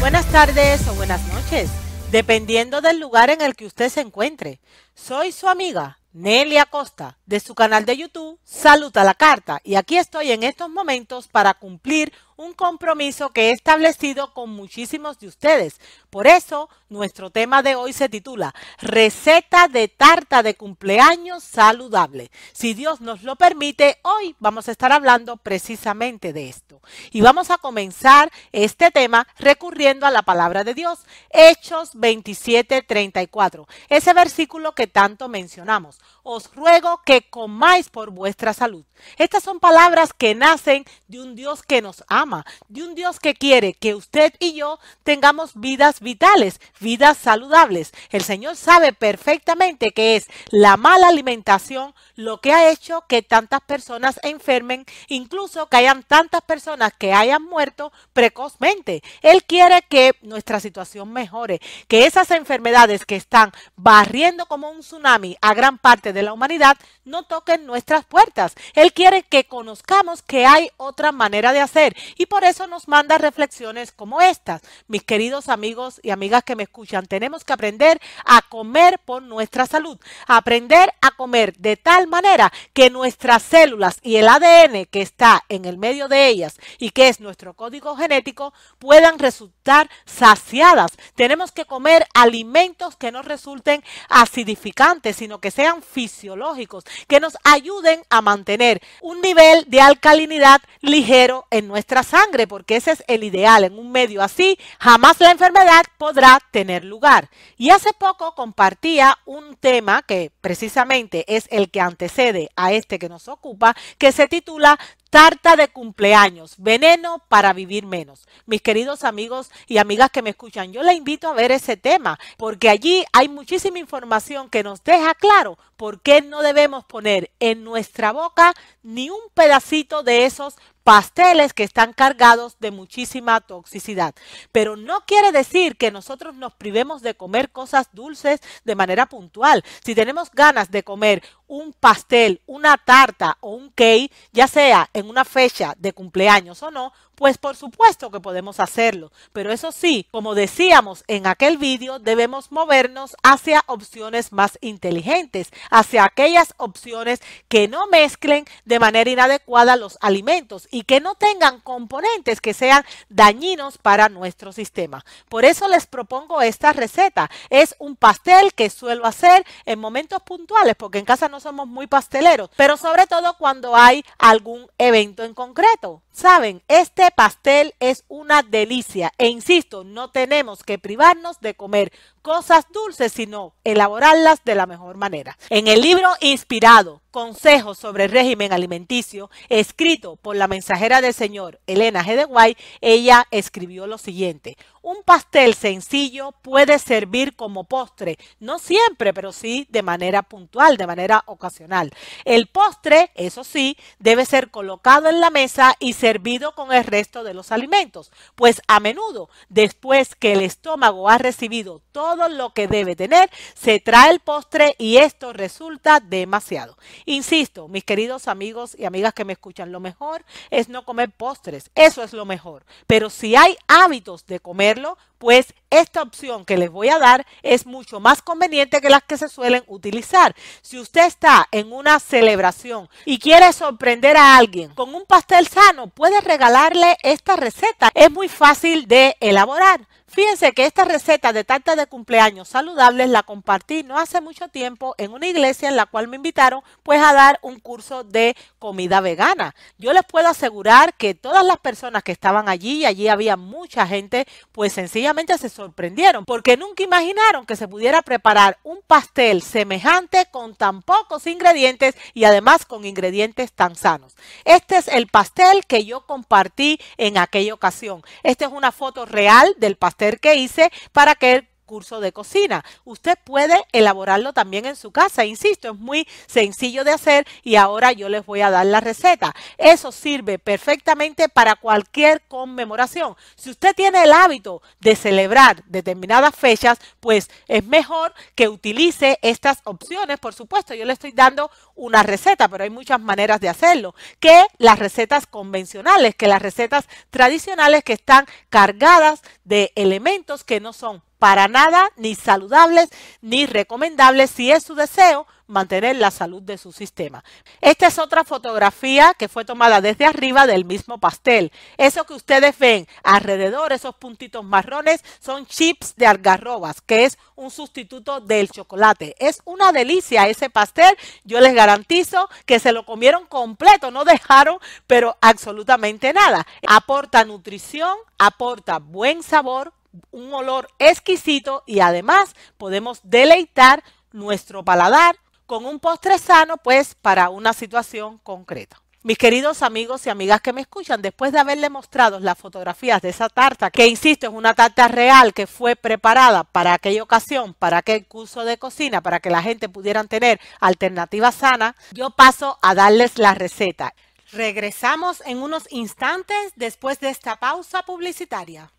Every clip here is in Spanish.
buenas tardes o buenas noches, dependiendo del lugar en el que usted se encuentre. Soy su amiga nelia costa de su canal de YouTube Saluta la Carta y aquí estoy en estos momentos para cumplir un compromiso que he establecido con muchísimos de ustedes. Por eso, nuestro tema de hoy se titula Receta de tarta de cumpleaños saludable. Si Dios nos lo permite, hoy vamos a estar hablando precisamente de esto. Y vamos a comenzar este tema recurriendo a la palabra de Dios, Hechos 27, 34. Ese versículo que tanto mencionamos. Os ruego que comáis por vuestra salud. Estas son palabras que nacen de un Dios que nos ama de un Dios que quiere que usted y yo tengamos vidas vitales, vidas saludables. El Señor sabe perfectamente que es la mala alimentación lo que ha hecho que tantas personas enfermen, incluso que hayan tantas personas que hayan muerto precozmente. Él quiere que nuestra situación mejore, que esas enfermedades que están barriendo como un tsunami a gran parte de la humanidad no toquen nuestras puertas. Él quiere que conozcamos que hay otra manera de hacer y por eso nos manda reflexiones como estas. Mis queridos amigos y amigas que me escuchan, tenemos que aprender a comer por nuestra salud, aprender a comer de tal manera que nuestras células y el ADN que está en el medio de ellas y que es nuestro código genético puedan resultar saciadas. Tenemos que comer alimentos que no resulten acidificantes, sino que sean fisiológicos, que nos ayuden a mantener un nivel de alcalinidad ligero en nuestras sangre, porque ese es el ideal. En un medio así, jamás la enfermedad podrá tener lugar. Y hace poco compartía un tema que precisamente es el que antecede a este que nos ocupa, que se titula Tarta de cumpleaños, veneno para vivir menos. Mis queridos amigos y amigas que me escuchan, yo les invito a ver ese tema, porque allí hay muchísima información que nos deja claro por qué no debemos poner en nuestra boca ni un pedacito de esos pasteles que están cargados de muchísima toxicidad. Pero no quiere decir que nosotros nos privemos de comer cosas dulces de manera puntual. Si tenemos ganas de comer un pastel, una tarta o un cake, ya sea en una fecha de cumpleaños o no, pues por supuesto que podemos hacerlo. Pero eso sí, como decíamos en aquel vídeo, debemos movernos hacia opciones más inteligentes, hacia aquellas opciones que no mezclen de manera inadecuada los alimentos y que no tengan componentes que sean dañinos para nuestro sistema. Por eso les propongo esta receta. Es un pastel que suelo hacer en momentos puntuales porque en casa no somos muy pasteleros, pero sobre todo cuando hay algún evento en concreto. Saben, este pastel es una delicia e insisto, no tenemos que privarnos de comer cosas dulces, sino elaborarlas de la mejor manera. En el libro Inspirado, Consejos sobre régimen alimenticio, escrito por la mensajera del Señor Elena G. de ella escribió lo siguiente. Un pastel sencillo puede servir como postre, no siempre, pero sí de manera puntual, de manera ocasional. El postre, eso sí, debe ser colocado en la mesa y servido con el resto de los alimentos, pues a menudo, después que el estómago ha recibido todo todo lo que debe tener, se trae el postre y esto resulta demasiado. Insisto, mis queridos amigos y amigas que me escuchan, lo mejor es no comer postres, eso es lo mejor. Pero si hay hábitos de comerlo, pues esta opción que les voy a dar es mucho más conveniente que las que se suelen utilizar. Si usted está en una celebración y quiere sorprender a alguien con un pastel sano, puede regalarle esta receta. Es muy fácil de elaborar. Fíjense que esta receta de tarta de cumpleaños saludables la compartí no hace mucho tiempo en una iglesia en la cual me invitaron pues a dar un curso de comida vegana. Yo les puedo asegurar que todas las personas que estaban allí, y allí había mucha gente, pues sencillamente se sorprendieron porque nunca imaginaron que se pudiera preparar un pastel semejante con tan pocos ingredientes y además con ingredientes tan sanos. Este es el pastel que yo compartí en aquella ocasión. Esta es una foto real del pastel qué que hice para que curso de cocina. Usted puede elaborarlo también en su casa, insisto, es muy sencillo de hacer y ahora yo les voy a dar la receta. Eso sirve perfectamente para cualquier conmemoración. Si usted tiene el hábito de celebrar determinadas fechas, pues es mejor que utilice estas opciones. Por supuesto, yo le estoy dando una receta, pero hay muchas maneras de hacerlo, que las recetas convencionales, que las recetas tradicionales que están cargadas de elementos que no son para nada ni saludables ni recomendables si es su deseo mantener la salud de su sistema. Esta es otra fotografía que fue tomada desde arriba del mismo pastel. Eso que ustedes ven alrededor, esos puntitos marrones, son chips de algarrobas, que es un sustituto del chocolate. Es una delicia ese pastel. Yo les garantizo que se lo comieron completo, no dejaron, pero absolutamente nada. Aporta nutrición, aporta buen sabor, un olor exquisito y además podemos deleitar nuestro paladar con un postre sano, pues para una situación concreta. Mis queridos amigos y amigas que me escuchan, después de haberle mostrado las fotografías de esa tarta, que insisto, es una tarta real que fue preparada para aquella ocasión, para aquel curso de cocina, para que la gente pudieran tener alternativas sanas, yo paso a darles la receta. Regresamos en unos instantes después de esta pausa publicitaria.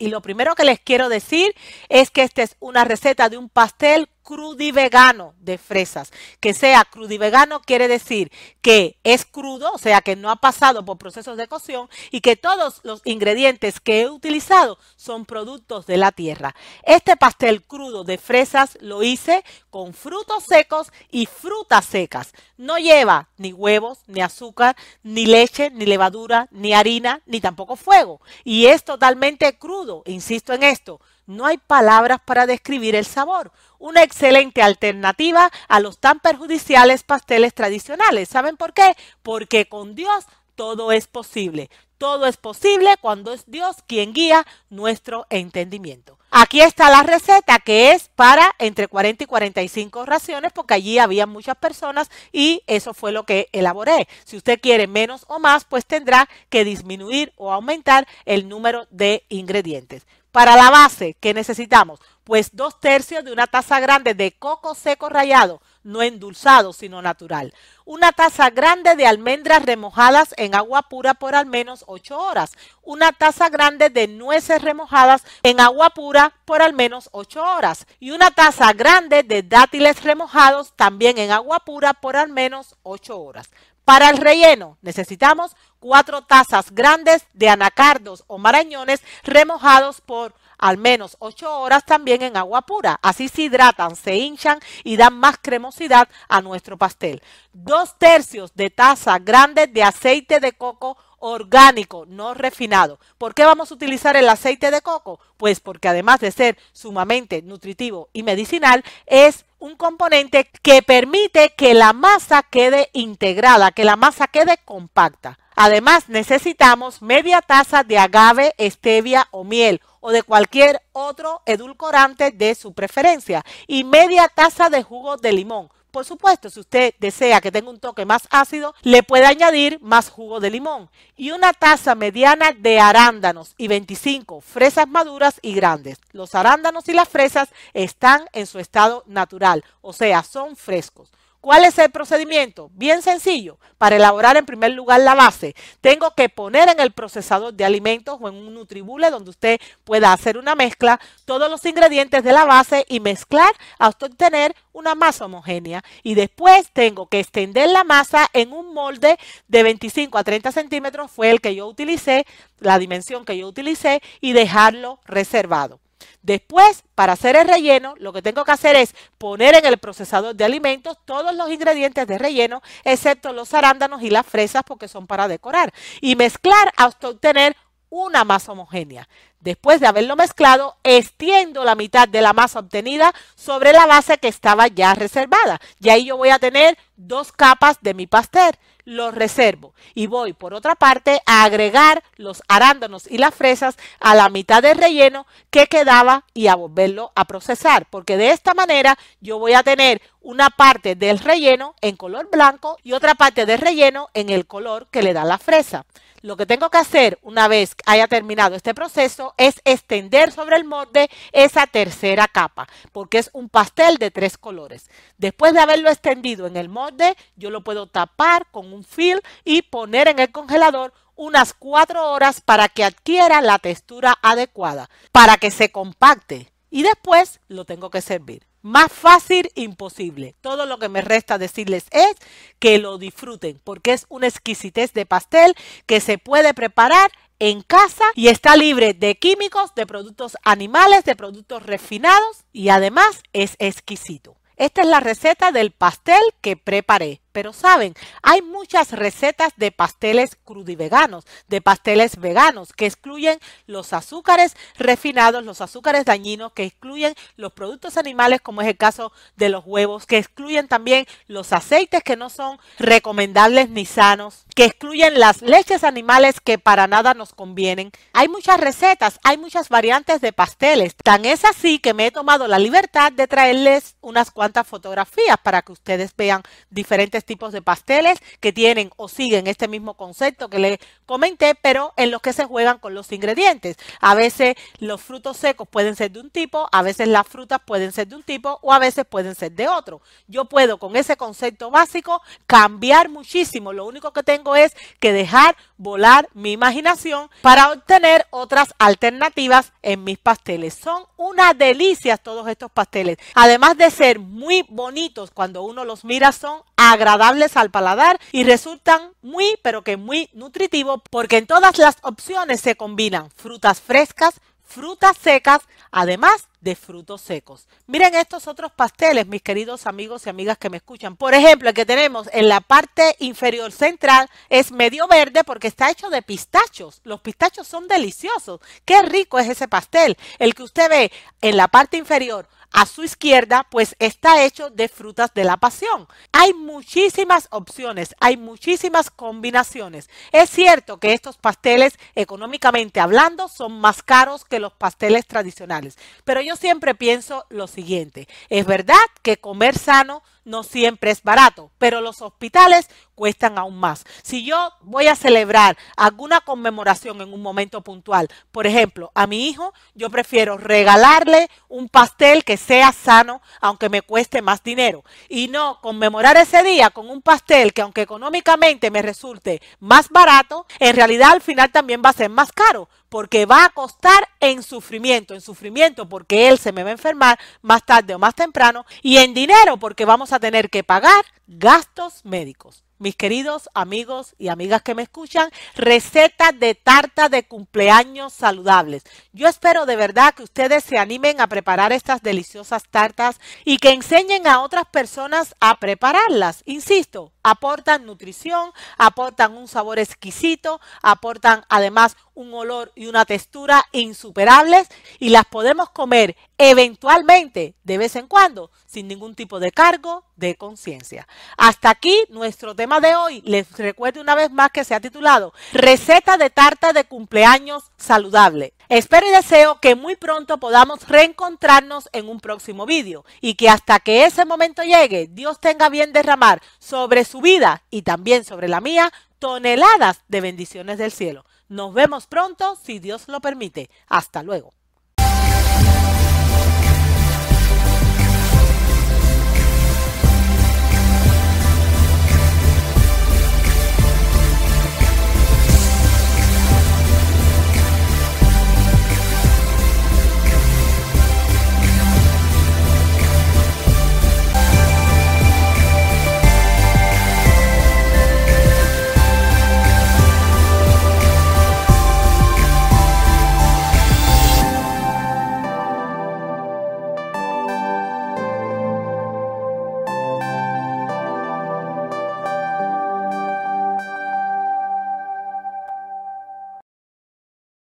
Y lo primero que les quiero decir es que esta es una receta de un pastel y vegano de fresas. Que sea y vegano quiere decir que es crudo, o sea que no ha pasado por procesos de cocción y que todos los ingredientes que he utilizado son productos de la tierra. Este pastel crudo de fresas lo hice con frutos secos y frutas secas. No lleva ni huevos, ni azúcar, ni leche, ni levadura, ni harina, ni tampoco fuego. Y es totalmente crudo, insisto en esto no hay palabras para describir el sabor. Una excelente alternativa a los tan perjudiciales pasteles tradicionales. ¿Saben por qué? Porque con Dios todo es posible. Todo es posible cuando es Dios quien guía nuestro entendimiento. Aquí está la receta que es para entre 40 y 45 raciones porque allí había muchas personas y eso fue lo que elaboré. Si usted quiere menos o más, pues tendrá que disminuir o aumentar el número de ingredientes. Para la base, ¿qué necesitamos? Pues dos tercios de una taza grande de coco seco rallado, no endulzado, sino natural. Una taza grande de almendras remojadas en agua pura por al menos 8 horas. Una taza grande de nueces remojadas en agua pura por al menos 8 horas. Y una taza grande de dátiles remojados también en agua pura por al menos 8 horas. Para el relleno necesitamos cuatro tazas grandes de anacardos o marañones remojados por al menos 8 horas también en agua pura. Así se hidratan, se hinchan y dan más cremosidad a nuestro pastel. Dos tercios de taza grande de aceite de coco orgánico, no refinado. ¿Por qué vamos a utilizar el aceite de coco? Pues porque además de ser sumamente nutritivo y medicinal, es un componente que permite que la masa quede integrada, que la masa quede compacta. Además, necesitamos media taza de agave, stevia o miel o de cualquier otro edulcorante de su preferencia y media taza de jugo de limón. Por supuesto, si usted desea que tenga un toque más ácido, le puede añadir más jugo de limón y una taza mediana de arándanos y 25 fresas maduras y grandes. Los arándanos y las fresas están en su estado natural, o sea, son frescos. ¿Cuál es el procedimiento? Bien sencillo. Para elaborar en primer lugar la base, tengo que poner en el procesador de alimentos o en un nutribule donde usted pueda hacer una mezcla todos los ingredientes de la base y mezclar hasta obtener una masa homogénea. Y después tengo que extender la masa en un molde de 25 a 30 centímetros, fue el que yo utilicé, la dimensión que yo utilicé, y dejarlo reservado. Después, para hacer el relleno, lo que tengo que hacer es poner en el procesador de alimentos todos los ingredientes de relleno, excepto los arándanos y las fresas porque son para decorar, y mezclar hasta obtener una masa homogénea. Después de haberlo mezclado, extiendo la mitad de la masa obtenida sobre la base que estaba ya reservada. Y ahí yo voy a tener dos capas de mi pastel. lo reservo y voy, por otra parte, a agregar los arándanos y las fresas a la mitad del relleno que quedaba y a volverlo a procesar. Porque de esta manera yo voy a tener una parte del relleno en color blanco y otra parte del relleno en el color que le da la fresa. Lo que tengo que hacer una vez haya terminado este proceso es extender sobre el molde esa tercera capa, porque es un pastel de tres colores. Después de haberlo extendido en el molde, yo lo puedo tapar con un film y poner en el congelador unas cuatro horas para que adquiera la textura adecuada, para que se compacte y después lo tengo que servir. Más fácil, imposible. Todo lo que me resta decirles es que lo disfruten, porque es una exquisitez de pastel que se puede preparar en casa y está libre de químicos, de productos animales, de productos refinados y además es exquisito. Esta es la receta del pastel que preparé. Pero saben, hay muchas recetas de pasteles crudiveganos, de pasteles veganos, que excluyen los azúcares refinados, los azúcares dañinos, que excluyen los productos animales, como es el caso de los huevos, que excluyen también los aceites que no son recomendables ni sanos que excluyen las leches animales que para nada nos convienen. Hay muchas recetas, hay muchas variantes de pasteles. Tan es así que me he tomado la libertad de traerles unas cuantas fotografías para que ustedes vean diferentes tipos de pasteles que tienen o siguen este mismo concepto que les comenté, pero en los que se juegan con los ingredientes. A veces los frutos secos pueden ser de un tipo, a veces las frutas pueden ser de un tipo o a veces pueden ser de otro. Yo puedo con ese concepto básico cambiar muchísimo. Lo único que tengo es que dejar volar mi imaginación para obtener otras alternativas en mis pasteles. Son una delicias todos estos pasteles. Además de ser muy bonitos cuando uno los mira, son agradables al paladar y resultan muy, pero que muy nutritivos porque en todas las opciones se combinan frutas frescas, frutas secas, además de frutos secos. Miren estos otros pasteles, mis queridos amigos y amigas que me escuchan. Por ejemplo, el que tenemos en la parte inferior central es medio verde porque está hecho de pistachos. Los pistachos son deliciosos. Qué rico es ese pastel. El que usted ve en la parte inferior a su izquierda, pues está hecho de frutas de la pasión. Hay muchísimas opciones, hay muchísimas combinaciones. Es cierto que estos pasteles, económicamente hablando, son más caros que los pasteles tradicionales, pero yo siempre pienso lo siguiente, es verdad que comer sano no siempre es barato, pero los hospitales cuestan aún más. Si yo voy a celebrar alguna conmemoración en un momento puntual, por ejemplo, a mi hijo, yo prefiero regalarle un pastel que sea sano, aunque me cueste más dinero, y no conmemorar ese día con un pastel que aunque económicamente me resulte más barato, en realidad al final también va a ser más caro, porque va a costar en sufrimiento, en sufrimiento porque él se me va a enfermar más tarde o más temprano, y en dinero porque vamos a tener que pagar gastos médicos. Mis queridos amigos y amigas que me escuchan, receta de tarta de cumpleaños saludables. Yo espero de verdad que ustedes se animen a preparar estas deliciosas tartas y que enseñen a otras personas a prepararlas. Insisto, aportan nutrición, aportan un sabor exquisito, aportan además un olor y una textura insuperables y las podemos comer eventualmente, de vez en cuando, sin ningún tipo de cargo de conciencia. Hasta aquí nuestro tema de hoy. Les recuerdo una vez más que se ha titulado Receta de tarta de cumpleaños saludable. Espero y deseo que muy pronto podamos reencontrarnos en un próximo vídeo y que hasta que ese momento llegue, Dios tenga bien derramar sobre su vida y también sobre la mía toneladas de bendiciones del cielo. Nos vemos pronto, si Dios lo permite. Hasta luego.